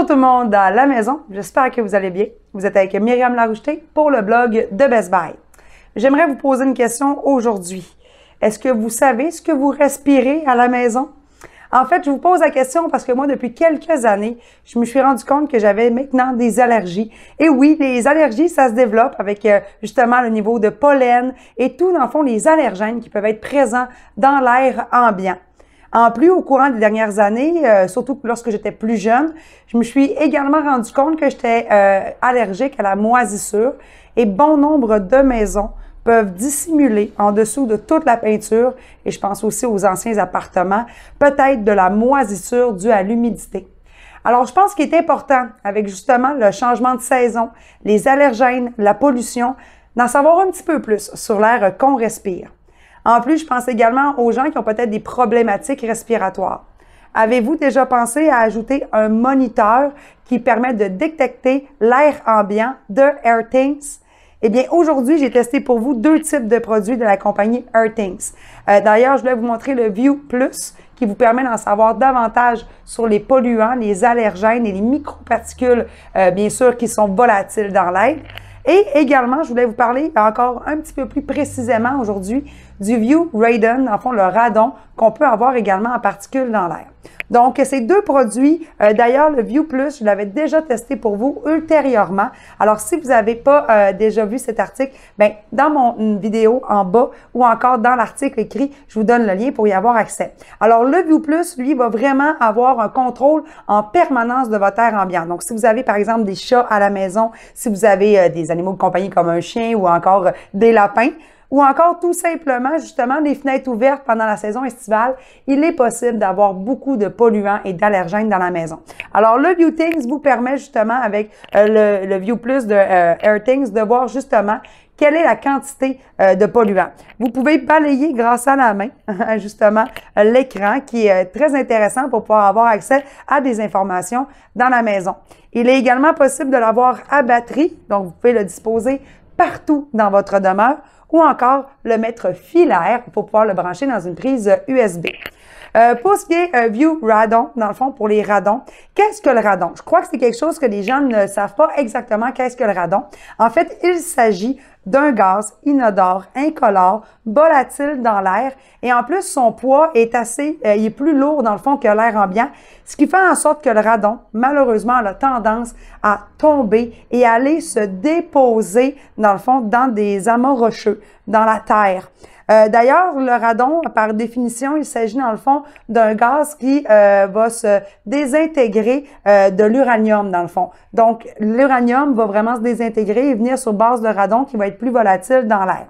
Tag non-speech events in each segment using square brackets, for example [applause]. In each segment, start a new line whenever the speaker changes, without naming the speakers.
Bonjour tout le monde à la maison, j'espère que vous allez bien. Vous êtes avec Myriam Laroucheté pour le blog de Best Buy. J'aimerais vous poser une question aujourd'hui. Est-ce que vous savez ce que vous respirez à la maison? En fait, je vous pose la question parce que moi, depuis quelques années, je me suis rendu compte que j'avais maintenant des allergies. Et oui, les allergies, ça se développe avec euh, justement le niveau de pollen et tout, dans le fond, les allergènes qui peuvent être présents dans l'air ambiant. En plus, au courant des dernières années, euh, surtout lorsque j'étais plus jeune, je me suis également rendu compte que j'étais euh, allergique à la moisissure et bon nombre de maisons peuvent dissimuler en dessous de toute la peinture, et je pense aussi aux anciens appartements, peut-être de la moisissure due à l'humidité. Alors, je pense qu'il est important, avec justement le changement de saison, les allergènes, la pollution, d'en savoir un petit peu plus sur l'air qu'on respire. En plus, je pense également aux gens qui ont peut-être des problématiques respiratoires. Avez-vous déjà pensé à ajouter un moniteur qui permet de détecter l'air ambiant de AirThings? Eh bien, aujourd'hui, j'ai testé pour vous deux types de produits de la compagnie AirThings. Euh, d'ailleurs, je voulais vous montrer le View Plus qui vous permet d'en savoir davantage sur les polluants, les allergènes et les microparticules, euh, bien sûr, qui sont volatiles dans l'air. Et également, je voulais vous parler encore un petit peu plus précisément aujourd'hui du View Radon, en fond le radon, qu'on peut avoir également en particules dans l'air. Donc, ces deux produits, euh, d'ailleurs, le View Plus, je l'avais déjà testé pour vous ultérieurement. Alors, si vous n'avez pas euh, déjà vu cet article, ben, dans mon vidéo en bas ou encore dans l'article écrit, je vous donne le lien pour y avoir accès. Alors, le View Plus, lui, va vraiment avoir un contrôle en permanence de votre air ambiant. Donc, si vous avez, par exemple, des chats à la maison, si vous avez euh, des animaux de compagnie comme un chien ou encore des lapins, ou encore tout simplement justement des fenêtres ouvertes pendant la saison estivale, il est possible d'avoir beaucoup de polluants et d'allergènes dans la maison. Alors le ViewThings vous permet justement avec euh, le, ViewPlus de euh, AirThings de voir justement quelle est la quantité euh, de polluants. Vous pouvez balayer grâce à la main, [laughs] justement, l'écran qui est très intéressant pour pouvoir avoir accès à des informations dans la maison. Il est également possible de l'avoir à batterie, donc vous pouvez le disposer partout dans votre demeure ou encore le mettre filaire pour pouvoir le brancher dans une prise USB. Euh, pour ce qui est euh, view radon, dans le fond, pour les radons. Qu'est-ce que le radon? Je crois que c'est quelque chose que les gens ne savent pas exactement qu'est-ce que le radon. En fait, il s'agit d'un gaz inodore, incolore, volatile dans l'air. Et en plus, son poids est assez, euh, il est plus lourd dans le fond que l'air ambiant, ce qui fait en sorte que le radon, malheureusement, a tendance à tomber et aller se déposer, dans le fond, dans des amas rocheux, dans la terre. Euh, d'ailleurs, le radon, par définition, il s'agit dans le fond d'un gaz qui euh, va se désintégrer euh, de l'uranium dans le fond. Donc, l'uranium va vraiment se désintégrer et venir sur base de radon qui va être plus volatile dans l'air.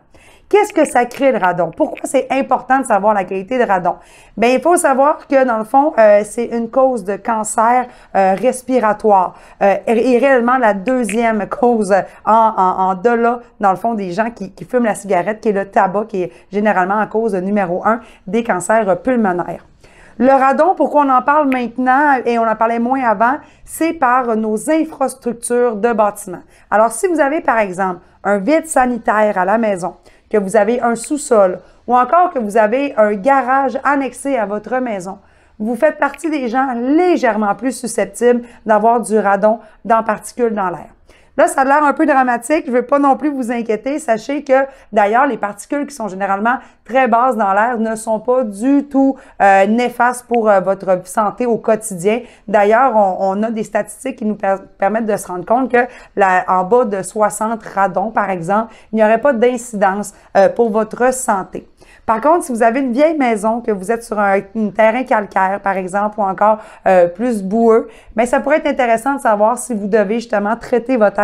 Qu'est-ce que ça crée le radon? Pourquoi c'est important de savoir la qualité de radon? Bien, il faut savoir que, dans le fond, euh, c'est une cause de cancer euh, respiratoire euh, et réellement la deuxième cause en, en, en delà, dans le fond, des gens qui, qui fument la cigarette, qui est le tabac, qui est généralement en cause numéro un des cancers pulmonaires. Le radon, pourquoi on en parle maintenant et on en parlait moins avant, c'est par nos infrastructures de bâtiments. Alors, si vous avez, par exemple, un vide sanitaire à la maison, que vous avez un sous-sol ou encore que vous avez un garage annexé à votre maison, vous faites partie des gens légèrement plus susceptibles d'avoir du radon dans particules dans l'air. Là, ça a l'air un peu dramatique. Je ne veux pas non plus vous inquiéter. Sachez que, d'ailleurs, les particules qui sont généralement très basses dans l'air ne sont pas du tout euh, néfastes pour euh, votre santé au quotidien. D'ailleurs, on, a des statistiques qui nous permettent de se rendre compte que en bas de 60 radons, par exemple, il n'y aurait pas d'incidence euh, pour votre santé. Par contre, si vous avez une vieille maison, que vous êtes sur un, terrain calcaire, par exemple, ou encore plus boueux, mais ben, ça pourrait être intéressant de savoir si vous devez justement traiter votre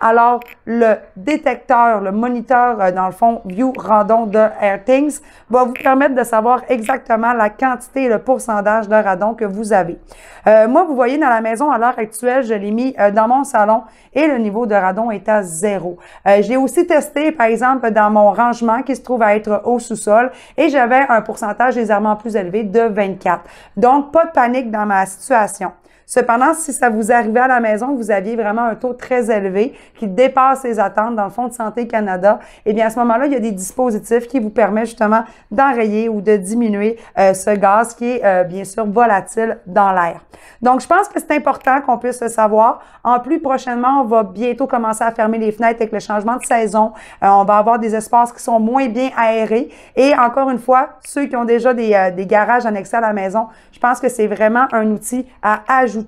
alors, le détecteur, le moniteur, euh, dans le fond, View Radon de AirThings, va vous permettre de savoir exactement la quantité et le pourcentage de radon que vous avez. Euh, moi, vous voyez, dans la maison, à l'heure actuelle, je l'ai mis euh, dans mon salon et le niveau de radon est à zéro. J'ai aussi testé, par exemple, dans mon rangement qui se trouve à être au sous-sol et j'avais un pourcentage légèrement plus élevé de 24. Donc, pas de panique dans ma situation. Cependant, si ça vous arrivait à la maison, vous aviez vraiment un taux très élevé qui dépasse les attentes dans le Fonds de santé Canada, eh bien, à ce moment-là, il y a des dispositifs qui vous permettent justement d'enrayer ou de diminuer euh, ce gaz qui est euh, bien sûr volatile dans l'air. Donc, je pense que c'est important qu'on puisse le savoir. En plus, prochainement, on va bientôt commencer à fermer les fenêtres avec le changement de saison. Euh, on va avoir des espaces qui sont moins bien aérés. Et encore une fois, ceux qui ont déjà des, des garages annexés à la maison, je pense que c'est vraiment un outil à ajouter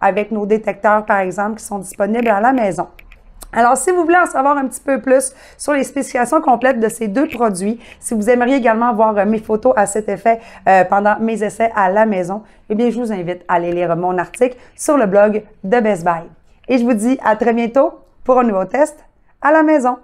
avec nos détecteurs, par exemple, qui sont disponibles à la maison. Alors, si vous voulez en savoir un petit peu plus sur les spécifications complètes de ces deux produits, si vous aimeriez également voir euh, mes photos à cet effet euh, pendant mes essais à la maison, eh bien, je vous invite à aller lire mon article sur le blog de Best Buy. Et je vous dis à très bientôt pour un nouveau test à la maison.